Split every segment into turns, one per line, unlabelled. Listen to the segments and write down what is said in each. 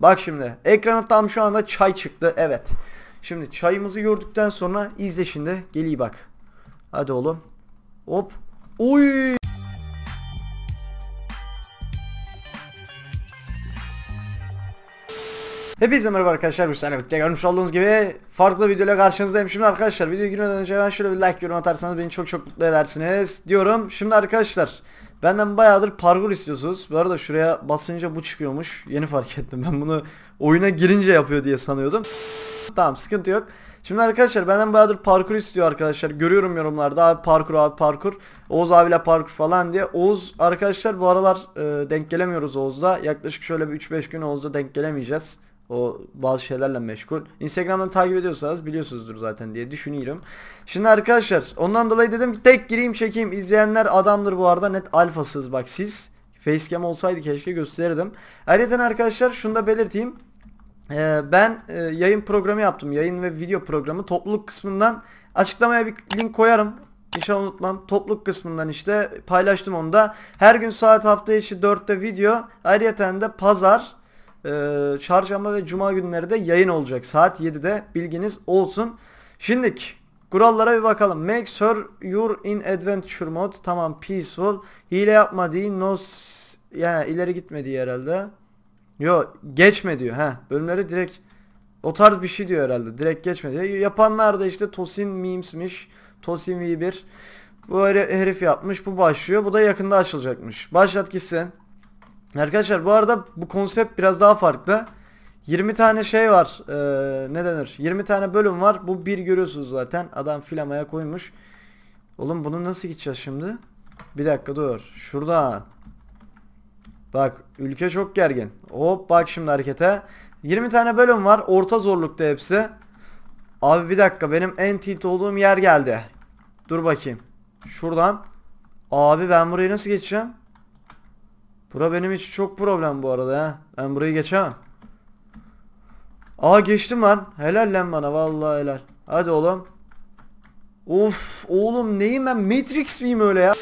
Bak şimdi ekrana tam şu anda çay çıktı. Evet. Şimdi çayımızı gördükten sonra izle şimdi. Geliyi bak. Hadi oğlum. Hop. Oy. Hepinize merhaba arkadaşlar Müslüman birlikte görmüş olduğunuz gibi farklı videoyla karşınızdayım. Şimdi arkadaşlar videoyu girmeden önce ben şöyle bir like yorum atarsanız beni çok çok mutlu edersiniz diyorum. Şimdi arkadaşlar Benden bayağıdır parkur istiyorsunuz. Bu arada şuraya basınca bu çıkıyormuş. Yeni fark ettim. Ben bunu oyuna girince yapıyor diye sanıyordum. Tamam sıkıntı yok. Şimdi arkadaşlar benden bayağıdır parkur istiyor arkadaşlar. Görüyorum yorumlarda abi parkur abi parkur. Oğuz abiyle parkur falan diye. Oğuz arkadaşlar bu aralar e, denk gelemiyoruz Oğuz'da. Yaklaşık şöyle bir 3-5 gün Oğuz'da denk gelemeyeceğiz. O bazı şeylerle meşgul. Instagram'dan takip ediyorsanız biliyorsunuzdur zaten diye düşünüyorum. Şimdi arkadaşlar ondan dolayı dedim ki tek gireyim çekeyim. izleyenler adamdır bu arada net alfasız bak siz. Facecam olsaydı keşke gösterirdim. Ayrıca arkadaşlar şunu da belirteyim. Ee, ben e, yayın programı yaptım. Yayın ve video programı topluluk kısmından açıklamaya bir link koyarım. İnşallah unutmam. Topluluk kısmından işte paylaştım onu da. Her gün saat hafta içi 4'te video. Ayrıca de pazar ee, çarşamba ve cuma günleri de yayın olacak. Saat 7'de bilginiz olsun. Şimdik kurallara bir bakalım. Make sure you're in adventure mode. Tamam peaceful. Hile yapma değil. No yani ileri gitmedi diye herhalde. Yo geçme diyor. Ha bölümleri direkt o tarz bir şey diyor herhalde. Direkt geçme diyor. Yapanlar da işte Tosin Memes'miş. Tosin V1. Bu herif yapmış. Bu başlıyor. Bu da yakında açılacakmış. Başlat gitsin. Arkadaşlar bu arada bu konsept biraz daha farklı. 20 tane şey var. Ee, ne denir? 20 tane bölüm var. Bu bir görüyorsunuz zaten. Adam filamaya koymuş. Oğlum bunu nasıl gideceğiz şimdi? Bir dakika dur. Şuradan. Bak ülke çok gergin. Hop bak şimdi harekete. 20 tane bölüm var. Orta zorlukta hepsi. Abi bir dakika benim en tilt olduğum yer geldi. Dur bakayım. Şuradan. Abi ben burayı nasıl geçeceğim? Bura benim için çok problem bu arada ha. Ben burayı geçemem. Aa geçtim lan. Helal lan bana vallahi helal. Hadi oğlum. Of oğlum neyim ben Matrix miyim öyle ya?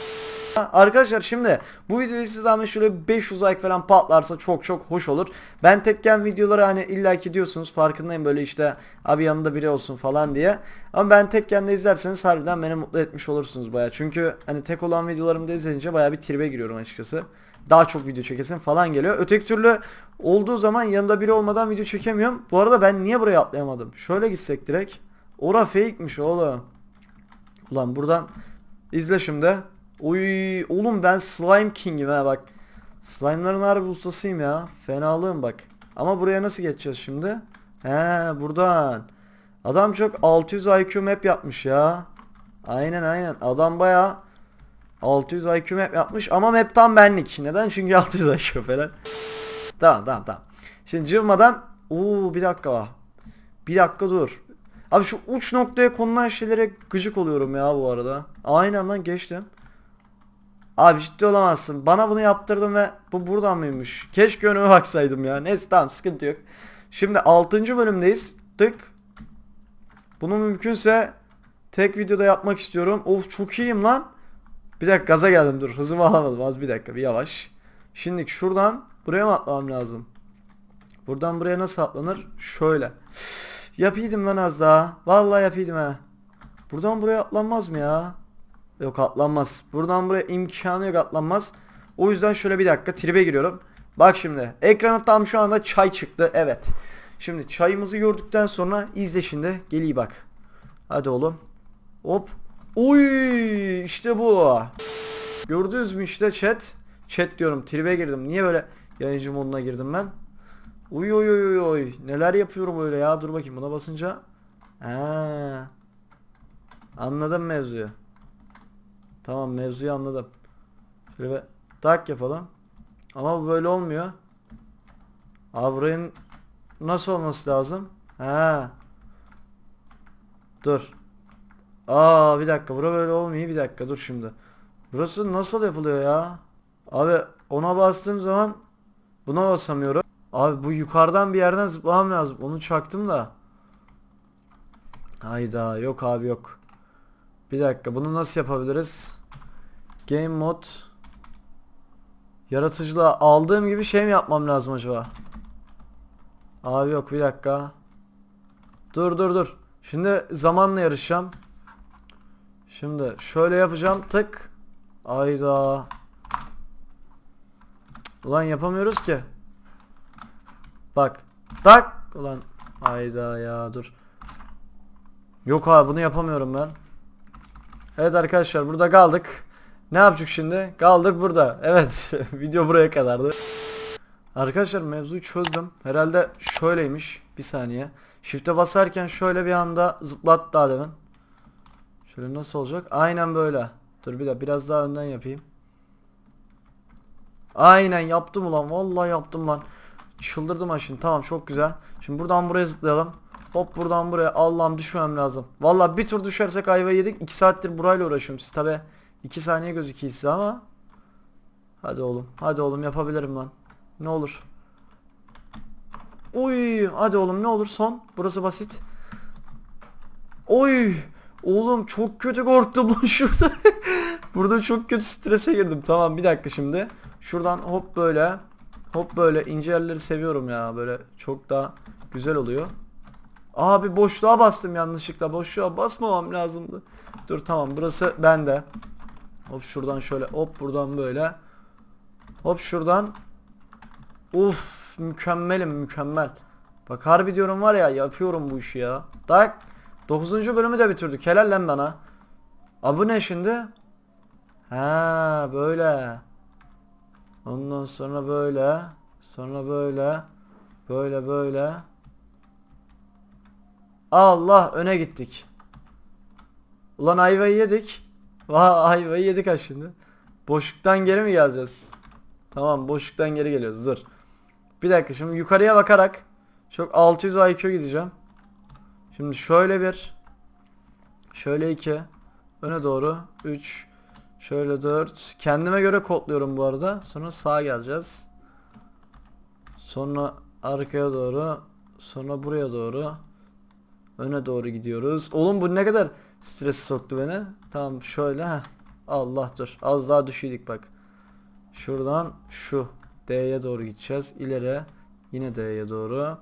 Arkadaşlar şimdi bu videoyu siz zahmet şöyle 500 like falan patlarsa çok çok hoş olur. Ben tekken videoları hani illaki diyorsunuz farkındayım böyle işte abi yanında biri olsun falan diye. Ama ben tekken de izlerseniz harbiden beni mutlu etmiş olursunuz baya. Çünkü hani tek olan videolarımı da izleyince baya bir tribe giriyorum açıkçası. Daha çok video çekesin falan geliyor. Öteki türlü olduğu zaman yanında biri olmadan video çekemiyorum. Bu arada ben niye buraya atlayamadım? Şöyle gitsek direkt. Ora fake'miş oğlum. Ulan buradan izle şimdi. Oy oğlum ben slime king'im ha bak. Slime'ların harbi ustasıyım ya. Fenalığım bak. Ama buraya nasıl geçeceğiz şimdi? He buradan. Adam çok 600 IQ map yapmış ya. Aynen aynen. Adam baya 600 IQ map yapmış ama map tam benlik. Neden? Çünkü 600 IQ falan. tamam tamam tamam. Şimdi cıvmadan. Uuu bir dakika. Bir dakika dur. Abi şu uç noktaya konulan şeylere gıcık oluyorum ya bu arada. Aynen lan geçtim. Abi ciddi olamazsın. Bana bunu yaptırdın ve bu buradan mıymış? Keşke önüme baksaydım ya. Neyse tamam sıkıntı yok. Şimdi 6. bölümdeyiz. Tık. Bunu mümkünse tek videoda yapmak istiyorum. Of çok iyiyim lan. Bir dakika gaza geldim dur. Hızımı alamadım. Az bir dakika bir yavaş. Şimdi şuradan buraya mı atlamam lazım? Buradan buraya nasıl atlanır? Şöyle. Yapaydım lan az daha. Vallahi yapıydım ha. Buradan buraya atlanmaz mı ya? Yok atlanmaz. Buradan buraya imkanı yok atlanmaz. O yüzden şöyle bir dakika tribe giriyorum. Bak şimdi ekrana tam şu anda çay çıktı. Evet. Şimdi çayımızı gördükten sonra izle şimdi. Geliyi bak. Hadi oğlum. Hop. Uy işte bu. Gördünüz mü işte chat. Chat diyorum tribe girdim. Niye böyle yayıncı moduna girdim ben? Uy uy uy uy. Neler yapıyorum öyle ya. Dur bakayım buna basınca. Ha. Anladım mevzuyu. Tamam mevzuyu anladım. Şöyle bir tak yapalım. Ama bu böyle olmuyor. Abi nasıl olması lazım? Ha. Dur. Aa bir dakika bura böyle olmuyor bir dakika dur şimdi. Burası nasıl yapılıyor ya? Abi ona bastığım zaman buna basamıyorum. Abi bu yukarıdan bir yerden zıplamam lazım. Onu çaktım da. Hayda yok abi yok. Bir dakika bunu nasıl yapabiliriz? Game mod Yaratıcılığa aldığım gibi şey mi yapmam lazım acaba? Abi yok bir dakika. Dur dur dur. Şimdi zamanla yarışacağım. Şimdi şöyle yapacağım tık. Ayda. Ulan yapamıyoruz ki. Bak. Tak. Ulan. Ayda ya dur. Yok abi bunu yapamıyorum ben. Evet arkadaşlar burada kaldık. Ne yapacak şimdi? Kaldık burada. Evet video buraya kadardı. Arkadaşlar mevzuyu çözdüm. Herhalde şöyleymiş. Bir saniye. Shift'e basarken şöyle bir anda zıplattı daha demin. Şöyle nasıl olacak? Aynen böyle. Dur bir dakika biraz daha önden yapayım. Aynen yaptım ulan. Vallahi yaptım lan. Çıldırdım ha şimdi. Tamam çok güzel. Şimdi buradan buraya zıplayalım. Hop buradan buraya. Allah'ım düşmem lazım. Valla bir tur düşersek ayva yedik. 2 saattir burayla uğraşıyorum. Siz tabi 2 saniye gözüküyor size ama. Hadi oğlum. Hadi oğlum yapabilirim ben. Ne olur. Oy hadi oğlum ne olur son. Burası basit. Oy. Oğlum çok kötü korktum lan şurada. Burada çok kötü strese girdim. Tamam bir dakika şimdi. Şuradan hop böyle. Hop böyle ince yerleri seviyorum ya. Böyle çok daha güzel oluyor. Abi boşluğa bastım yanlışlıkla. Boşluğa basmamam lazımdı. Dur tamam burası bende. Hop şuradan şöyle hop buradan böyle. Hop şuradan. Uf mükemmelim mükemmel. Bak harbi diyorum var ya yapıyorum bu işi ya. Tak. 9. bölümü de bitirdik. Helal lan bana. Abi ne şimdi? Ha böyle. Ondan sonra böyle. Sonra böyle. Böyle böyle. Allah öne gittik. Ulan ayvayı yedik. Vah ayvayı yedik ha şimdi. Boşluktan geri mi geleceğiz? Tamam boşluktan geri geliyoruz dur. Bir dakika şimdi yukarıya bakarak çok 600 IQ gideceğim. Şimdi şöyle bir şöyle iki öne doğru 3 şöyle 4 kendime göre kodluyorum bu arada. Sonra sağa geleceğiz. Sonra arkaya doğru sonra buraya doğru Öne doğru gidiyoruz. Oğlum bu ne kadar stresi soktu beni. Tamam şöyle. Heh. Allah dur. Az daha düşüydük bak. Şuradan şu D'ye doğru gideceğiz. İlere yine D'ye doğru.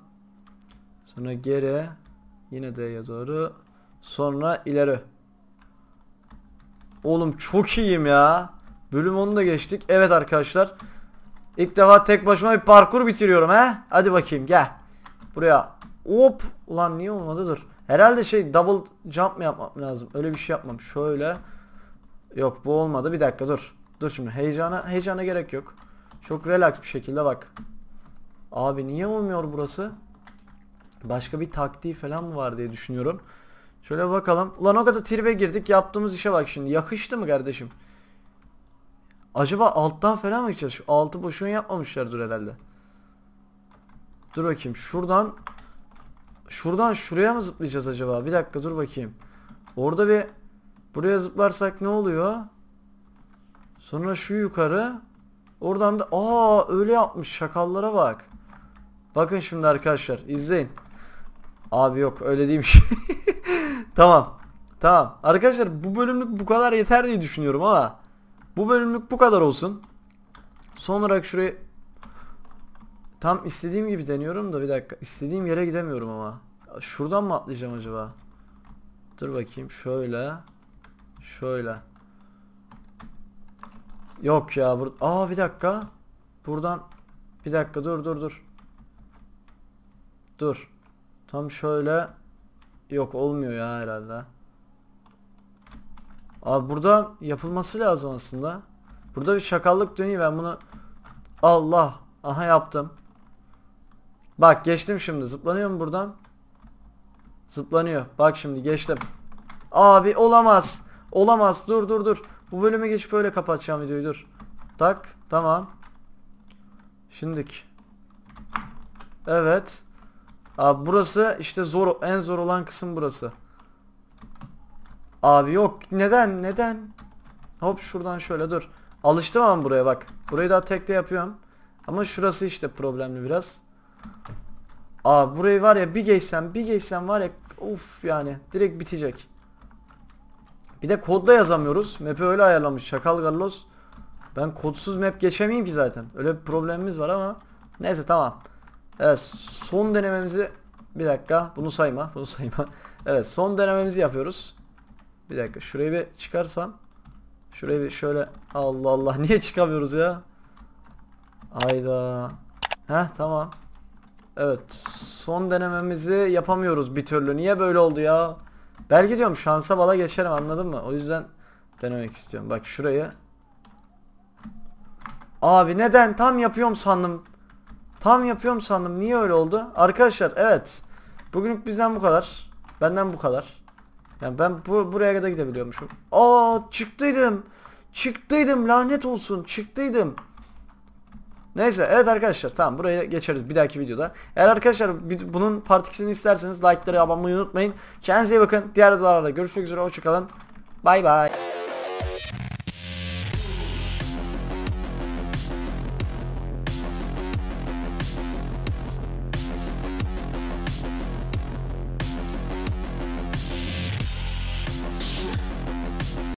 Sonra geri yine D'ye doğru. Sonra ileri. Oğlum çok iyiyim ya. Bölüm onu da geçtik. Evet arkadaşlar. İlk defa tek başıma bir parkur bitiriyorum he. Hadi bakayım gel. Buraya Hop ulan niye olmadı dur. Herhalde şey double jump mı yapmam lazım? Öyle bir şey yapmam. Şöyle. Yok bu olmadı. Bir dakika dur. Dur şimdi heyecana heyecana gerek yok. Çok relax bir şekilde bak. Abi niye olmuyor burası? Başka bir taktiği falan mı var diye düşünüyorum. Şöyle bakalım. Ulan o kadar tribe girdik. Yaptığımız işe bak şimdi. Yakıştı mı kardeşim? Acaba alttan falan mı gideceğiz? Şu altı boşuna yapmamışlardır herhalde. Dur bakayım. Şuradan Şuradan şuraya mı zıplayacağız acaba? Bir dakika dur bakayım. Orada bir buraya zıplarsak ne oluyor? Sonra şu yukarı. Oradan da aa öyle yapmış şakallara bak. Bakın şimdi arkadaşlar izleyin. Abi yok öyle değilmiş. tamam. Tamam. Arkadaşlar bu bölümlük bu kadar yeter diye düşünüyorum ama bu bölümlük bu kadar olsun. Son olarak şuraya Tam istediğim gibi deniyorum da bir dakika. İstediğim yere gidemiyorum ama. Şuradan mı atlayacağım acaba? Dur bakayım şöyle. Şöyle. Yok ya bur, Aa bir dakika. Buradan bir dakika dur dur dur. Dur. Tam şöyle. Yok olmuyor ya herhalde. Abi burada yapılması lazım aslında. Burada bir şakallık dönüyor ben bunu Allah aha yaptım. Bak geçtim şimdi. Zıplanıyor mu buradan? Zıplanıyor. Bak şimdi geçtim. Abi olamaz. Olamaz. Dur dur dur. Bu bölümü geç böyle kapatacağım videoyu dur. Tak. Tamam. Şimdik. Evet. Abi burası işte zor en zor olan kısım burası. Abi yok. Neden? Neden? Hop şuradan şöyle dur. Alıştım ama buraya bak. Burayı daha tekte yapıyorum. Ama şurası işte problemli biraz. Aa burayı var ya bir geçsem bir geçsem var ya uf yani direkt bitecek. Bir de kodla yazamıyoruz. Map'i öyle ayarlamış Şakal Carlos. Ben kodsuz map geçemeyeyim ki zaten. Öyle bir problemimiz var ama. Neyse tamam. Evet son denememizi bir dakika bunu sayma bunu sayma. Evet son denememizi yapıyoruz. Bir dakika şurayı bir çıkarsam. Şurayı bir şöyle Allah Allah niye çıkamıyoruz ya? Hayda. Heh tamam. Evet. Son denememizi yapamıyoruz bir türlü. Niye böyle oldu ya? Belki diyorum şansa bala geçerim anladın mı? O yüzden denemek istiyorum. Bak şurayı. Abi neden? Tam yapıyorum sandım. Tam yapıyorum sandım. Niye öyle oldu? Arkadaşlar evet. Bugünlük bizden bu kadar. Benden bu kadar. Yani ben bu, buraya kadar gidebiliyormuşum. Aa çıktıydım. Çıktıydım lanet olsun. Çıktıydım. Neyse evet arkadaşlar tamam buraya geçeriz bir dahaki videoda. Eğer arkadaşlar bunun part 2'sini isterseniz like'ları abonmayı unutmayın. Kendinize iyi bakın. Diğer videolarda görüşmek üzere hoşçakalın. Bay bay.